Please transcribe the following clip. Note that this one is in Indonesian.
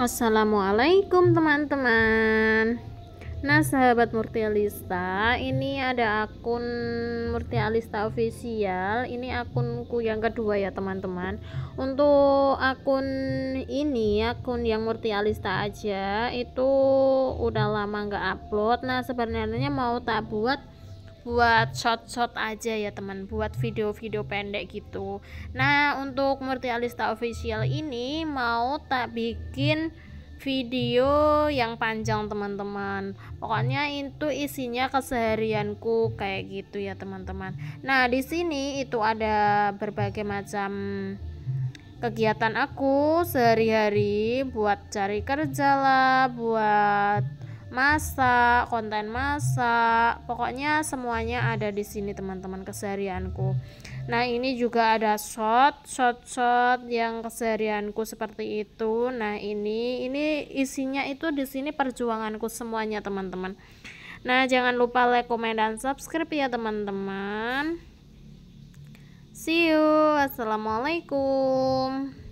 Assalamualaikum teman-teman Nah sahabat Murtialista Ini ada akun Murtialista official Ini akunku yang kedua ya teman-teman Untuk akun ini Akun yang Murtialista aja Itu udah lama nggak upload Nah sebenarnya mau tak buat buat shot-shot aja ya teman buat video-video pendek gitu nah untuk Murti Alista official ini mau tak bikin video yang panjang teman-teman pokoknya itu isinya keseharianku kayak gitu ya teman-teman nah di sini itu ada berbagai macam kegiatan aku sehari-hari buat cari kerja lah buat masa konten masa pokoknya semuanya ada di sini teman-teman keseharianku. Nah, ini juga ada shot, shot-shot yang keseharianku seperti itu. Nah, ini ini isinya itu di sini perjuanganku semuanya teman-teman. Nah, jangan lupa like, komen, dan subscribe ya teman-teman. See you. Assalamualaikum.